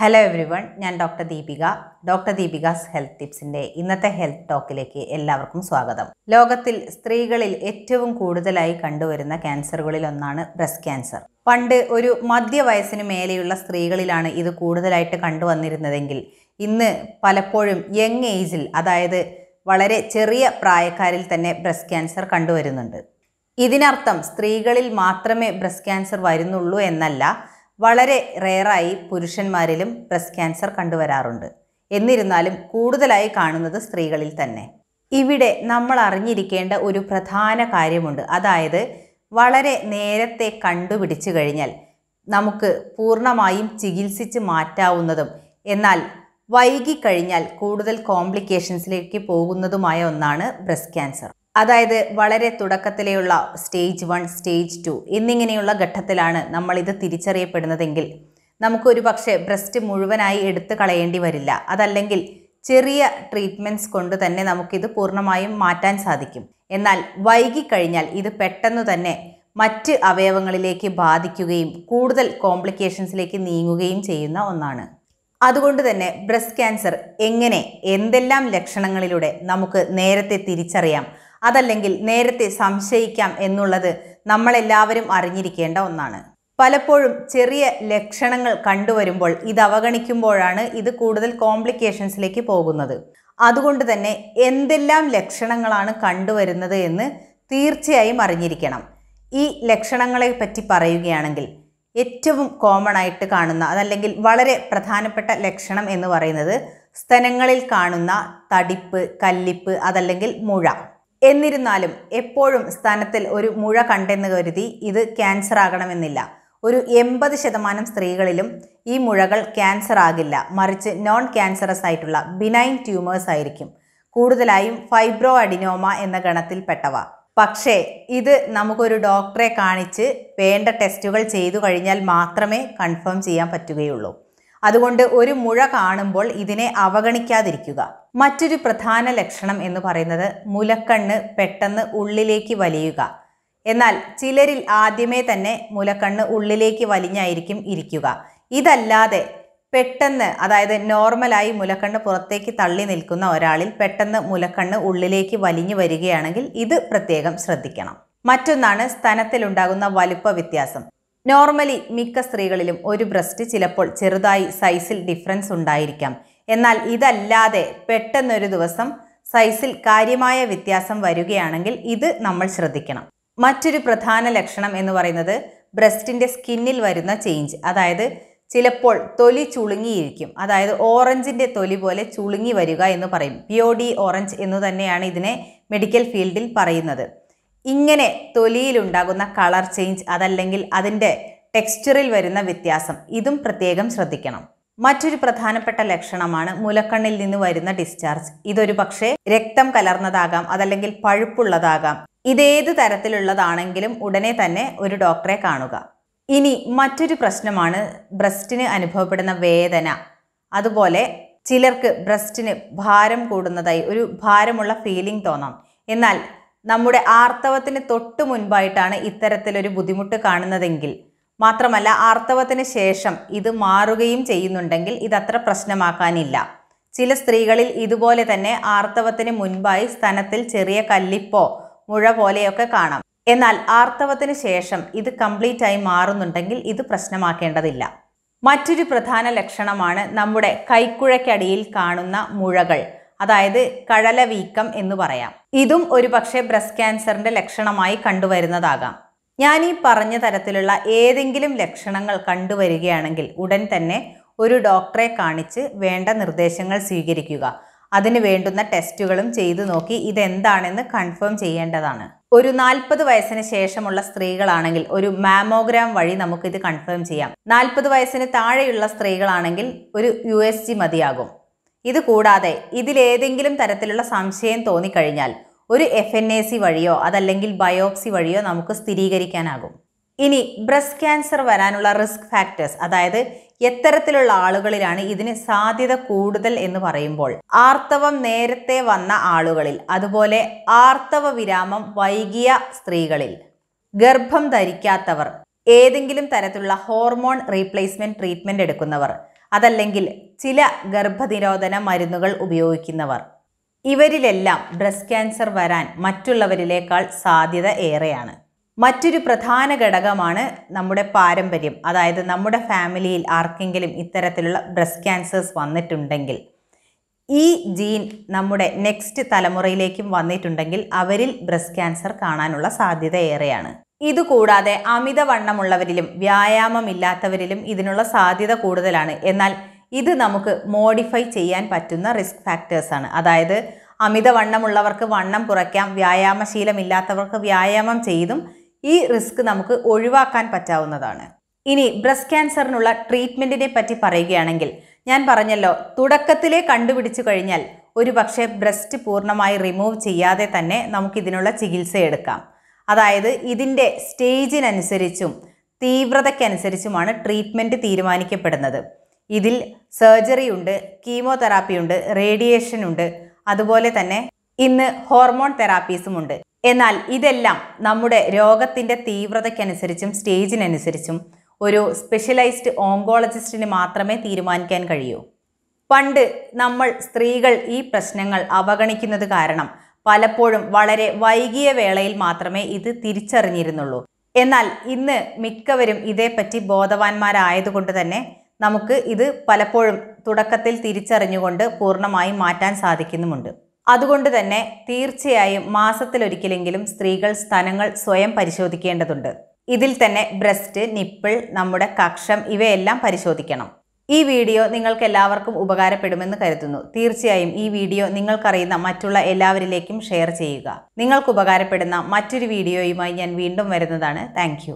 hello every ഞാൻ doctor Deepika doctor Deepika's health ടിപ്സിൻ്റെ ഇന്നത്തെ ഹെൽത്ത് ടോക്കിലേക്ക് എല്ലാവർക്കും സ്വാഗതം ലോകത്തിൽ സ്ത്രീകളിൽ ഏറ്റവും കൂടുതലായി കണ്ടുവരുന്ന ക്യാൻസറുകളിൽ ഒന്നാണ് ബ്രസ്റ്റ് ക്യാൻസർ പണ്ട് ഒരു മധ്യവയസ്സിന് മേലെയുള്ള സ്ത്രീകളിലാണ് ഇത് കൂടുതലായിട്ട് കണ്ടുവന്നിരുന്നതെങ്കിൽ ഇന്ന് പലപ്പോഴും യങ് ഏജിൽ അതായത് വളരെ ചെറിയ പ്രായക്കാരിൽ തന്നെ ബ്രസ്റ്റ് ക്യാൻസർ കണ്ടുവരുന്നുണ്ട് ഇതിനർത്ഥം സ്ത്രീകളിൽ മാത്രമേ ബ്രസ്റ്റ് ക്യാൻസർ വരുന്നുള്ളൂ എന്നല്ല വളരെ റെയറായി പുരുഷന്മാരിലും ബ്രസ്റ്റ് ക്യാൻസർ കണ്ടുവരാറുണ്ട് എന്നിരുന്നാലും കൂടുതലായി കാണുന്നത് സ്ത്രീകളിൽ തന്നെ ഇവിടെ നമ്മൾ അറിഞ്ഞിരിക്കേണ്ട ഒരു പ്രധാന കാര്യമുണ്ട് അതായത് വളരെ നേരത്തെ കണ്ടുപിടിച്ചു കഴിഞ്ഞാൽ നമുക്ക് പൂർണ്ണമായും ചികിത്സിച്ച് മാറ്റാവുന്നതും എന്നാൽ വൈകി കഴിഞ്ഞാൽ കൂടുതൽ കോംപ്ലിക്കേഷൻസിലേക്ക് പോകുന്നതുമായ ഒന്നാണ് ബ്രസ്റ്റ് ക്യാൻസർ അതായത് വളരെ തുടക്കത്തിലെയുള്ള സ്റ്റേജ് വൺ സ്റ്റേജ് ടു എന്നിങ്ങനെയുള്ള ഘട്ടത്തിലാണ് നമ്മൾ തിരിച്ചറിയപ്പെടുന്നതെങ്കിൽ നമുക്കൊരു പക്ഷേ ബ്രസ്റ്റ് മുഴുവനായി എടുത്തു കളയേണ്ടി വരില്ല അതല്ലെങ്കിൽ ചെറിയ ട്രീറ്റ്മെൻറ്റ്സ് കൊണ്ട് തന്നെ നമുക്കിത് പൂർണ്ണമായും മാറ്റാൻ സാധിക്കും എന്നാൽ വൈകിക്കഴിഞ്ഞാൽ ഇത് പെട്ടെന്ന് തന്നെ മറ്റ് അവയവങ്ങളിലേക്ക് ബാധിക്കുകയും കൂടുതൽ കോംപ്ലിക്കേഷൻസിലേക്ക് നീങ്ങുകയും ചെയ്യുന്ന ഒന്നാണ് അതുകൊണ്ട് തന്നെ ബ്രസ്റ്റ് ക്യാൻസർ എങ്ങനെ എന്തെല്ലാം ലക്ഷണങ്ങളിലൂടെ നമുക്ക് നേരത്തെ തിരിച്ചറിയാം അതല്ലെങ്കിൽ നേരത്തെ സംശയിക്കാം എന്നുള്ളത് നമ്മളെല്ലാവരും അറിഞ്ഞിരിക്കേണ്ട ഒന്നാണ് പലപ്പോഴും ചെറിയ ലക്ഷണങ്ങൾ കണ്ടുവരുമ്പോൾ ഇത് അവഗണിക്കുമ്പോഴാണ് ഇത് കൂടുതൽ കോംപ്ലിക്കേഷൻസിലേക്ക് പോകുന്നത് അതുകൊണ്ട് തന്നെ എന്തെല്ലാം ലക്ഷണങ്ങളാണ് കണ്ടുവരുന്നത് എന്ന് തീർച്ചയായും അറിഞ്ഞിരിക്കണം ഈ ലക്ഷണങ്ങളെ പറ്റി പറയുകയാണെങ്കിൽ ഏറ്റവും കോമൺ ആയിട്ട് കാണുന്ന അതല്ലെങ്കിൽ വളരെ പ്രധാനപ്പെട്ട ലക്ഷണം എന്ന് പറയുന്നത് സ്തനങ്ങളിൽ കാണുന്ന തടിപ്പ് കല്ലിപ്പ് അതല്ലെങ്കിൽ മുഴ എന്നിരുന്നാലും എപ്പോഴും സ്ഥാനത്തിൽ ഒരു മുഴ കണ്ടെന്ന് കരുതി ഇത് ക്യാൻസർ ആകണമെന്നില്ല ഒരു എൺപത് ശതമാനം സ്ത്രീകളിലും ഈ മുഴകൾ ക്യാൻസർ ആകില്ല മറിച്ച് നോൺ ക്യാൻസറസ് ആയിട്ടുള്ള ബിനൈൻ ട്യൂമേഴ്സ് ആയിരിക്കും കൂടുതലായും ഫൈബ്രോ അഡിനോമ എന്ന ഗണത്തിൽപ്പെട്ടവ പക്ഷേ ഇത് നമുക്കൊരു ഡോക്ടറെ കാണിച്ച് വേണ്ട ടെസ്റ്റുകൾ ചെയ്തു കഴിഞ്ഞാൽ മാത്രമേ കൺഫേം ചെയ്യാൻ പറ്റുകയുള്ളൂ അതുകൊണ്ട് ഒരു മുഴ കാണുമ്പോൾ ഇതിനെ അവഗണിക്കാതിരിക്കുക മറ്റൊരു പ്രധാന ലക്ഷണം എന്ന് പറയുന്നത് മുലക്കണ്ണ് പെട്ടെന്ന് ഉള്ളിലേക്ക് വലിയുക എന്നാൽ ചിലരിൽ ആദ്യമേ തന്നെ മുലക്കണ്ണ് ഉള്ളിലേക്ക് വലിഞ്ഞായിരിക്കും ഇരിക്കുക ഇതല്ലാതെ പെട്ടെന്ന് അതായത് നോർമലായി മുലക്കണ്ണ് പുറത്തേക്ക് തള്ളി നിൽക്കുന്ന ഒരാളിൽ പെട്ടെന്ന് മുലക്കണ്ണ് ഉള്ളിലേക്ക് വലിഞ്ഞു വരികയാണെങ്കിൽ ഇത് പ്രത്യേകം ശ്രദ്ധിക്കണം മറ്റൊന്നാണ് സ്തനത്തിലുണ്ടാകുന്ന വലുപ്പ വ്യത്യാസം നോർമലി മിക്ക സ്ത്രീകളിലും ഒരു ബ്രസ്റ്റ് ചിലപ്പോൾ ചെറുതായി സൈസിൽ ഡിഫറൻസ് ഉണ്ടായിരിക്കാം എന്നാൽ ഇതല്ലാതെ പെട്ടെന്നൊരു ദിവസം സൈസിൽ കാര്യമായ വ്യത്യാസം വരികയാണെങ്കിൽ ഇത് നമ്മൾ ശ്രദ്ധിക്കണം മറ്റൊരു പ്രധാന ലക്ഷണം എന്ന് പറയുന്നത് ബ്രസ്റ്റിൻ്റെ സ്കിന്നിൽ വരുന്ന ചേഞ്ച് അതായത് ചിലപ്പോൾ തൊലി ചുളുങ്ങിയിരിക്കും അതായത് ഓറഞ്ചിൻ്റെ തൊലി പോലെ ചുളുങ്ങി വരിക എന്ന് പറയും പിയോഡി ഓറഞ്ച് എന്നു തന്നെയാണ് ഇതിനെ മെഡിക്കൽ ഫീൽഡിൽ പറയുന്നത് ഇങ്ങനെ തൊലിയിലുണ്ടാകുന്ന കളർ ചേഞ്ച് അതല്ലെങ്കിൽ അതിൻ്റെ ടെക്സ്ചറിൽ വരുന്ന വ്യത്യാസം ഇതും പ്രത്യേകം ശ്രദ്ധിക്കണം മറ്റൊരു പ്രധാനപ്പെട്ട ലക്ഷണമാണ് മുലക്കണ്ണിൽ നിന്ന് വരുന്ന ഡിസ്ചാർജ് ഇതൊരു പക്ഷേ രക്തം കലർന്നതാകാം അതല്ലെങ്കിൽ പഴുപ്പുള്ളതാകാം ഇതേത് തരത്തിലുള്ളതാണെങ്കിലും ഉടനെ തന്നെ ഒരു ഡോക്ടറെ കാണുക ഇനി മറ്റൊരു പ്രശ്നമാണ് ബ്രസ്റ്റിന് അനുഭവപ്പെടുന്ന വേദന അതുപോലെ ചിലർക്ക് ബ്രസ്റ്റിന് ഭാരം കൂടുന്നതായി ഒരു ഭാരമുള്ള ഫീലിംഗ് തോന്നാം എന്നാൽ നമ്മുടെ ആർത്തവത്തിന് തൊട്ടു മുൻപായിട്ടാണ് ഇത്തരത്തിലൊരു ബുദ്ധിമുട്ട് കാണുന്നതെങ്കിൽ മാത്രമല്ല ആർത്തവത്തിന് ശേഷം ഇത് മാറുകയും ചെയ്യുന്നുണ്ടെങ്കിൽ ഇതത്ര പ്രശ്നമാക്കാനില്ല ചില സ്ത്രീകളിൽ ഇതുപോലെ തന്നെ ആർത്തവത്തിന് മുൻപായി സ്ഥലത്തിൽ ചെറിയ കല്ലിപ്പോ മുഴ പോലെയൊക്കെ കാണാം എന്നാൽ ആർത്തവത്തിന് ശേഷം ഇത് കംപ്ലീറ്റ് ആയി മാറുന്നുണ്ടെങ്കിൽ ഇത് പ്രശ്നമാക്കേണ്ടതില്ല മറ്റൊരു പ്രധാന ലക്ഷണമാണ് നമ്മുടെ കൈക്കുഴക്കടിയിൽ കാണുന്ന മുഴകൾ അതായത് കഴലവീക്കം വീക്കം എന്ന് പറയാം ഇതും ഒരു പക്ഷേ ബ്രസ്റ്റ് ക്യാൻസറിന്റെ ലക്ഷണമായി കണ്ടുവരുന്നതാകാം ഞാൻ ഈ പറഞ്ഞ തരത്തിലുള്ള ഏതെങ്കിലും ലക്ഷണങ്ങൾ കണ്ടുവരികയാണെങ്കിൽ ഉടൻ തന്നെ ഒരു ഡോക്ടറെ കാണിച്ച് വേണ്ട നിർദ്ദേശങ്ങൾ സ്വീകരിക്കുക അതിന് വേണ്ടുന്ന ടെസ്റ്റുകളും ചെയ്തു നോക്കി ഇതെന്താണെന്ന് കൺഫേം ചെയ്യേണ്ടതാണ് ഒരു നാൽപ്പത് വയസ്സിന് ശേഷമുള്ള സ്ത്രീകളാണെങ്കിൽ ഒരു മാമോഗ്രാം വഴി നമുക്കിത് കൺഫേം ചെയ്യാം നാൽപ്പത് വയസ്സിന് താഴെയുള്ള സ്ത്രീകളാണെങ്കിൽ ഒരു യു മതിയാകും ഇതുകൂടാതെ ഇതിലേതെങ്കിലും തരത്തിലുള്ള സംശയം തോന്നിക്കഴിഞ്ഞാൽ ഒരു എഫ് എൻ എ സി വഴിയോ അതല്ലെങ്കിൽ ബയോപ്സി വഴിയോ നമുക്ക് സ്ഥിരീകരിക്കാനാകും ഇനി ബ്രസ്റ്റ് ക്യാൻസർ വരാനുള്ള റിസ്ക് ഫാക്ടേഴ്സ് അതായത് എത്തരത്തിലുള്ള ആളുകളിലാണ് ഇതിന് സാധ്യത കൂടുതൽ എന്ന് പറയുമ്പോൾ ആർത്തവം നേരത്തെ വന്ന ആളുകളിൽ അതുപോലെ ആർത്തവ വിരാമം വൈകിയ സ്ത്രീകളിൽ ഗർഭം ധരിക്കാത്തവർ ഏതെങ്കിലും തരത്തിലുള്ള ഹോർമോൺ റീപ്ലേസ്മെന്റ് ട്രീറ്റ്മെന്റ് എടുക്കുന്നവർ അതല്ലെങ്കിൽ ചില ഗർഭനിരോധന മരുന്നുകൾ ഉപയോഗിക്കുന്നവർ ഇവരിലെല്ലാം ബ്രസ്റ്റ് ക്യാൻസർ വരാൻ മറ്റുള്ളവരിലേക്കാൾ സാധ്യത ഏറെയാണ് മറ്റൊരു പ്രധാന ഘടകമാണ് നമ്മുടെ പാരമ്പര്യം അതായത് നമ്മുടെ ഫാമിലിയിൽ ആർക്കെങ്കിലും ഇത്തരത്തിലുള്ള ബ്രസ്റ്റ് ക്യാൻസേഴ്സ് വന്നിട്ടുണ്ടെങ്കിൽ ഈ ജീൻ നമ്മുടെ നെക്സ്റ്റ് തലമുറയിലേക്കും വന്നിട്ടുണ്ടെങ്കിൽ അവരിൽ ബ്രസ്റ്റ് ക്യാൻസർ കാണാനുള്ള സാധ്യത ഏറെയാണ് ഇതുകൂടാതെ അമിതവണ്ണമുള്ളവരിലും വ്യായാമമില്ലാത്തവരിലും ഇതിനുള്ള സാധ്യത കൂടുതലാണ് എന്നാൽ ഇത് നമുക്ക് മോഡിഫൈ ചെയ്യാൻ പറ്റുന്ന റിസ്ക് ഫാക്ടേഴ്സാണ് അതായത് അമിതവണ്ണമുള്ളവർക്ക് വണ്ണം കുറയ്ക്കാം വ്യായാമശീലമില്ലാത്തവർക്ക് വ്യായാമം ചെയ്തും ഈ റിസ്ക് നമുക്ക് ഒഴിവാക്കാൻ പറ്റാവുന്നതാണ് ഇനി ബ്രസ്റ്റ് ക്യാൻസറിനുള്ള ട്രീറ്റ്മെൻറ്റിനെ പറ്റി പറയുകയാണെങ്കിൽ ഞാൻ പറഞ്ഞല്ലോ തുടക്കത്തിലെ കണ്ടുപിടിച്ചു കഴിഞ്ഞാൽ ഒരു പക്ഷേ ബ്രസ്റ്റ് പൂർണ്ണമായി റിമൂവ് ചെയ്യാതെ തന്നെ നമുക്കിതിനുള്ള ചികിത്സയെടുക്കാം എടുക്കാം അതായത് ഇതിൻ്റെ സ്റ്റേജിനനുസരിച്ചും തീവ്രതയ്ക്കനുസരിച്ചുമാണ് ട്രീറ്റ്മെൻറ്റ് തീരുമാനിക്കപ്പെടുന്നത് ഇതിൽ സർജറി ഉണ്ട് കീമോതെറാപ്പി ഉണ്ട് റേഡിയേഷൻ ഉണ്ട് അതുപോലെ തന്നെ ഇന്ന് ഹോർമോൺ തെറാപ്പീസും ഉണ്ട് എന്നാൽ ഇതെല്ലാം നമ്മുടെ രോഗത്തിൻ്റെ തീവ്രതയ്ക്കനുസരിച്ചും സ്റ്റേജിനനുസരിച്ചും ഒരു സ്പെഷ്യലൈസ്ഡ് ഓങ്കോളജിസ്റ്റിന് മാത്രമേ തീരുമാനിക്കാൻ കഴിയൂ പണ്ട് നമ്മൾ സ്ത്രീകൾ ഈ പ്രശ്നങ്ങൾ അവഗണിക്കുന്നത് കാരണം പലപ്പോഴും വളരെ വൈകിയ വേളയിൽ മാത്രമേ ഇത് തിരിച്ചറിഞ്ഞിരുന്നുള്ളൂ എന്നാൽ ഇന്ന് മിക്കവരും ഇതേപ്പറ്റി ബോധവാന്മാരായതുകൊണ്ട് തന്നെ നമുക്ക് ഇത് പലപ്പോഴും തുടക്കത്തിൽ തിരിച്ചറിഞ്ഞുകൊണ്ട് പൂർണ്ണമായി മാറ്റാൻ സാധിക്കുന്നുമുണ്ട് അതുകൊണ്ട് തന്നെ തീർച്ചയായും മാസത്തിലൊരിക്കലെങ്കിലും സ്ത്രീകൾ സ്ഥലങ്ങൾ സ്വയം പരിശോധിക്കേണ്ടതുണ്ട് ഇതിൽ തന്നെ ബ്രസ്റ്റ് നിപ്പിൾ നമ്മുടെ കക്ഷം ഇവയെല്ലാം പരിശോധിക്കണം ഈ വീഡിയോ നിങ്ങൾക്ക് എല്ലാവർക്കും ഉപകാരപ്പെടുമെന്ന് കരുതുന്നു തീർച്ചയായും ഈ വീഡിയോ നിങ്ങൾക്കറിയുന്ന മറ്റുള്ള എല്ലാവരിലേക്കും ഷെയർ ചെയ്യുക നിങ്ങൾക്ക് ഉപകാരപ്പെടുന്ന മറ്റൊരു വീഡിയോയുമായി ഞാൻ വീണ്ടും വരുന്നതാണ് താങ്ക്